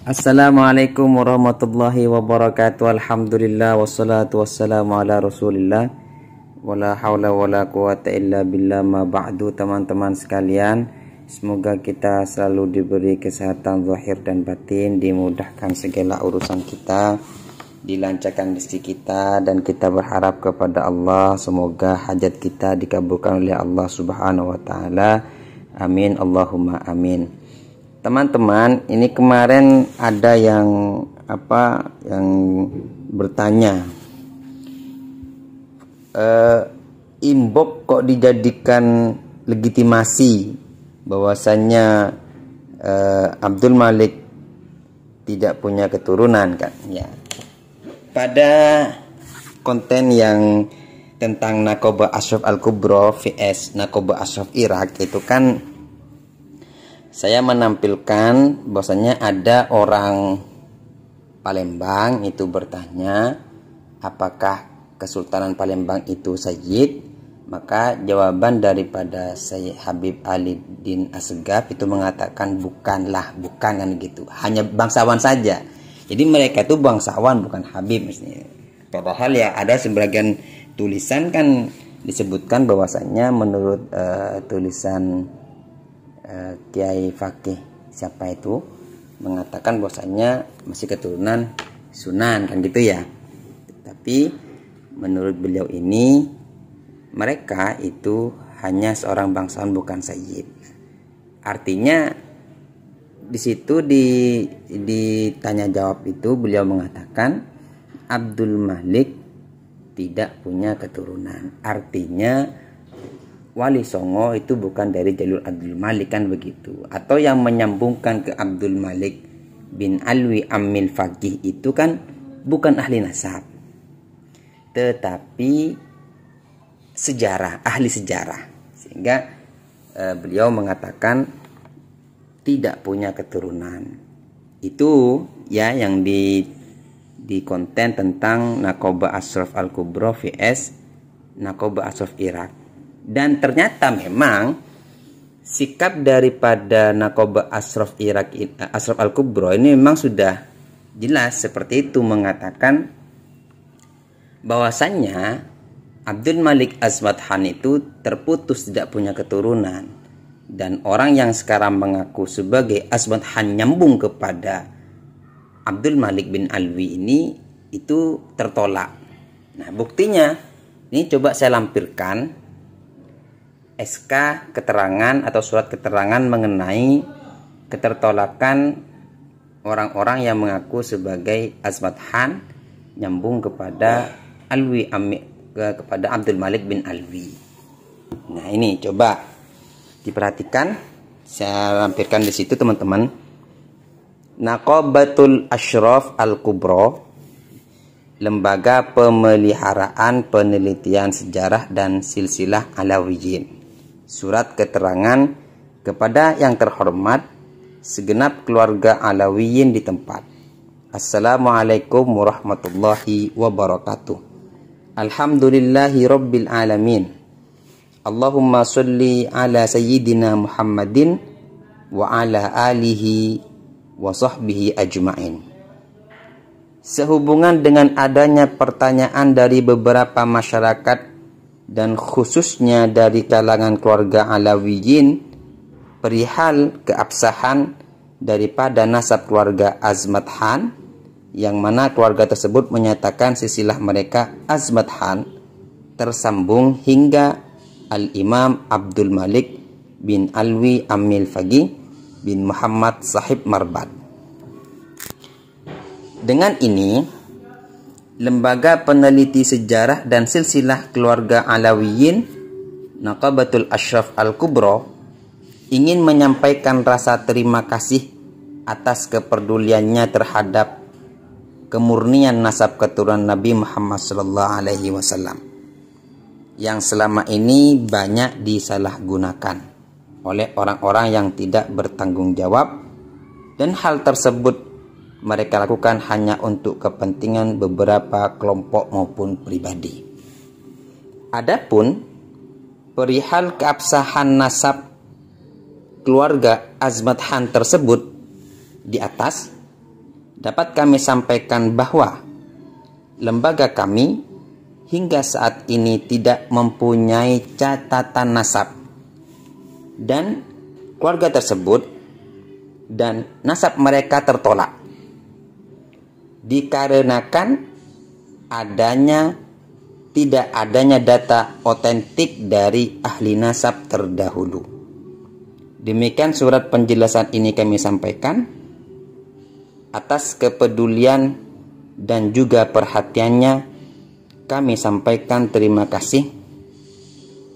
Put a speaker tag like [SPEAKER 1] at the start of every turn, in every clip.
[SPEAKER 1] Assalamualaikum warahmatullahi wabarakatuh Alhamdulillah wassalatu wassalamu ala rasulillah Wala hawla wala quwata illa billah ma ba'du teman-teman sekalian Semoga kita selalu diberi kesehatan zahir dan batin Dimudahkan segala urusan kita Dilancarkan rezeki kita Dan kita berharap kepada Allah Semoga hajat kita dikabulkan oleh Allah subhanahu wa ta'ala Amin Allahumma amin teman-teman ini kemarin ada yang apa yang bertanya e, eh, inbox kok dijadikan legitimasi bahwasannya e, Abdul Malik tidak punya keturunan kan ya pada konten yang tentang Nakoba Ashraf Al-Kubro vs Nakoba Ashraf Irak itu kan saya menampilkan bahwasanya ada orang Palembang itu bertanya apakah Kesultanan Palembang itu sajid maka jawaban daripada Sayyid Habib Ali Din Asegaf itu mengatakan bukanlah bukan kan gitu hanya bangsawan saja jadi mereka itu bangsawan bukan Habib misalnya padahal ya ada sebagian tulisan kan disebutkan bahwasanya menurut uh, tulisan Eh, Kiai Fakih siapa itu mengatakan bahwasanya masih keturunan Sunan kan gitu ya. Tapi menurut beliau ini mereka itu hanya seorang bangsawan bukan sayyid. Artinya di situ di ditanya jawab itu beliau mengatakan Abdul Malik tidak punya keturunan. Artinya Wali Songo itu bukan dari jalur Abdul Malik kan begitu atau yang menyambungkan ke Abdul Malik bin Alwi Amil Fagih itu kan bukan ahli nasab tetapi sejarah ahli sejarah sehingga eh, beliau mengatakan tidak punya keturunan itu ya yang di di konten tentang Nakoba Asraf Al-Kubro vs Nakoba Asraf Irak dan ternyata memang sikap daripada Nakoba Ashraf Irak eh, Ashraf Al Kubro ini memang sudah jelas seperti itu mengatakan bahwasannya Abdul Malik Azmat Han itu terputus tidak punya keturunan dan orang yang sekarang mengaku sebagai Azmat Han nyambung kepada Abdul Malik bin Alwi ini itu tertolak. Nah, buktinya ini coba saya lampirkan SK keterangan atau surat keterangan mengenai ketertolakan orang-orang yang mengaku sebagai Azmat han nyambung kepada Alwi Ami, ke, kepada Abdul Malik bin Alwi. Nah, ini coba diperhatikan saya lampirkan di situ teman-teman. Nakobatul Ashraf Al-Kubro Lembaga Pemeliharaan Penelitian Sejarah dan Silsilah Alawiyin surat keterangan kepada yang terhormat segenap keluarga Alawiyin di tempat. Assalamualaikum warahmatullahi wabarakatuh. Alhamdulillahi rabbil alamin. Allahumma salli ala sayyidina Muhammadin wa ala alihi wa sahbihi ajmain. Sehubungan dengan adanya pertanyaan dari beberapa masyarakat dan khususnya dari kalangan keluarga Alawiyin perihal keabsahan daripada nasab keluarga Azmat Khan yang mana keluarga tersebut menyatakan sisilah mereka Azmat Khan tersambung hingga Al-Imam Abdul Malik bin Alwi Amil Fagi bin Muhammad Sahib Marbad. Dengan ini, Lembaga Peneliti Sejarah dan Silsilah Keluarga Alawiyin Naqabatul Ashraf Al-Kubro ingin menyampaikan rasa terima kasih atas kepeduliannya terhadap kemurnian nasab keturunan Nabi Muhammad Sallallahu Alaihi Wasallam yang selama ini banyak disalahgunakan oleh orang-orang yang tidak bertanggung jawab dan hal tersebut mereka lakukan hanya untuk kepentingan beberapa kelompok maupun pribadi. Adapun perihal keabsahan nasab keluarga Azmat Han tersebut di atas dapat kami sampaikan bahwa lembaga kami hingga saat ini tidak mempunyai catatan nasab dan keluarga tersebut dan nasab mereka tertolak dikarenakan adanya tidak adanya data otentik dari ahli nasab terdahulu. Demikian surat penjelasan ini kami sampaikan atas kepedulian dan juga perhatiannya kami sampaikan terima kasih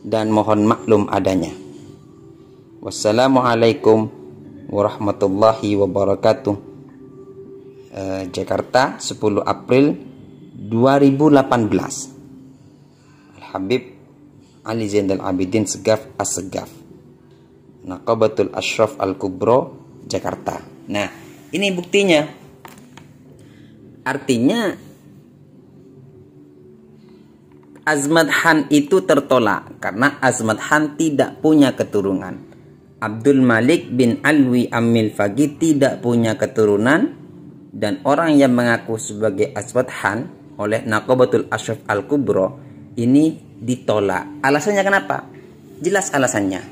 [SPEAKER 1] dan mohon maklum adanya. Wassalamualaikum warahmatullahi wabarakatuh eh, Jakarta 10 April 2018 Al-Habib Ali Zainal Abidin Segaf As-Segaf Naqabatul Ashraf Al-Kubro Jakarta Nah ini buktinya Artinya Azmat Han itu tertolak karena Azmat Han tidak punya keturunan. Abdul Malik bin Alwi Amil Fagi tidak punya keturunan dan orang yang mengaku sebagai Aswad Han oleh Nakobatul Ashraf Al-Kubro ini ditolak. Alasannya kenapa? Jelas alasannya.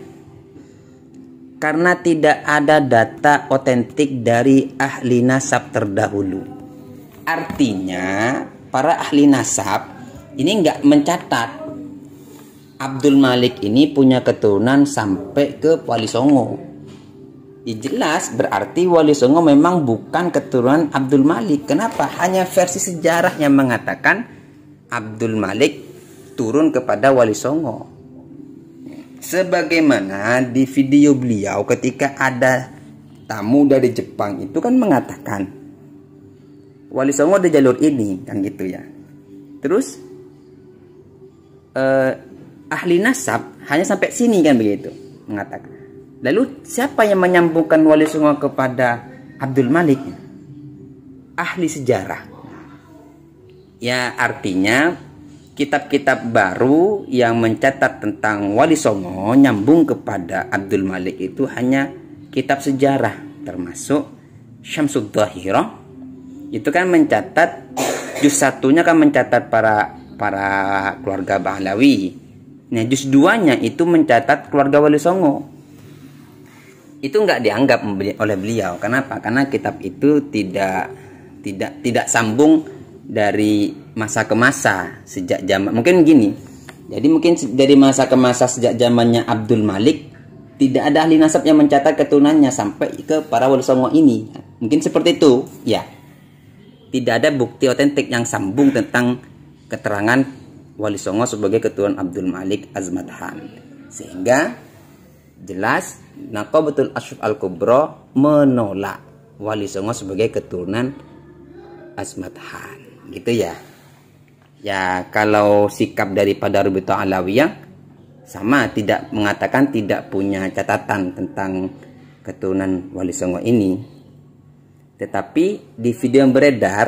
[SPEAKER 1] Karena tidak ada data otentik dari ahli nasab terdahulu. Artinya, para ahli nasab ini nggak mencatat Abdul Malik ini punya keturunan sampai ke Wali Songo Ya jelas berarti Wali Songo memang bukan keturunan Abdul Malik. Kenapa? Hanya versi sejarah yang mengatakan Abdul Malik turun kepada Wali Songo. Sebagaimana di video beliau ketika ada tamu dari Jepang itu kan mengatakan Wali Songo ada jalur ini kan gitu ya. Terus eh, ahli nasab hanya sampai sini kan begitu mengatakan Lalu siapa yang menyambungkan Wali Songo kepada Abdul Malik? Ahli sejarah. Ya artinya kitab-kitab baru yang mencatat tentang Wali Songo nyambung kepada Abdul Malik itu hanya kitab sejarah termasuk Syamsud Dahirah itu kan mencatat juz satunya kan mencatat para para keluarga Bahlawi. Nah juz duanya itu mencatat keluarga Wali Songo itu nggak dianggap oleh beliau. Kenapa? Karena kitab itu tidak tidak tidak sambung dari masa ke masa sejak zaman mungkin gini. Jadi mungkin dari masa ke masa sejak zamannya Abdul Malik tidak ada ahli nasab yang mencatat keturunannya sampai ke para wali songo ini. Mungkin seperti itu, ya. Tidak ada bukti otentik yang sambung tentang keterangan wali songo sebagai keturunan Abdul Malik Azmat Han. Sehingga jelas nah betul Asyuf Al-Kubro menolak Wali Songo sebagai keturunan Asmat Han gitu ya ya kalau sikap daripada Rubito Alawiyah sama tidak mengatakan tidak punya catatan tentang keturunan Wali Songo ini tetapi di video yang beredar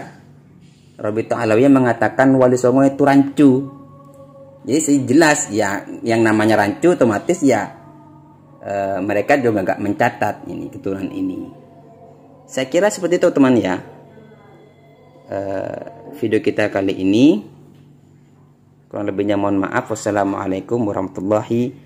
[SPEAKER 1] Robito Alawiyah mengatakan Wali Songo itu rancu jadi jelas ya yang namanya rancu otomatis ya e, mereka juga nggak mencatat ini keturunan ini. Saya kira seperti itu teman ya. E, video kita kali ini kurang lebihnya mohon maaf. Wassalamualaikum warahmatullahi wabarakatuh.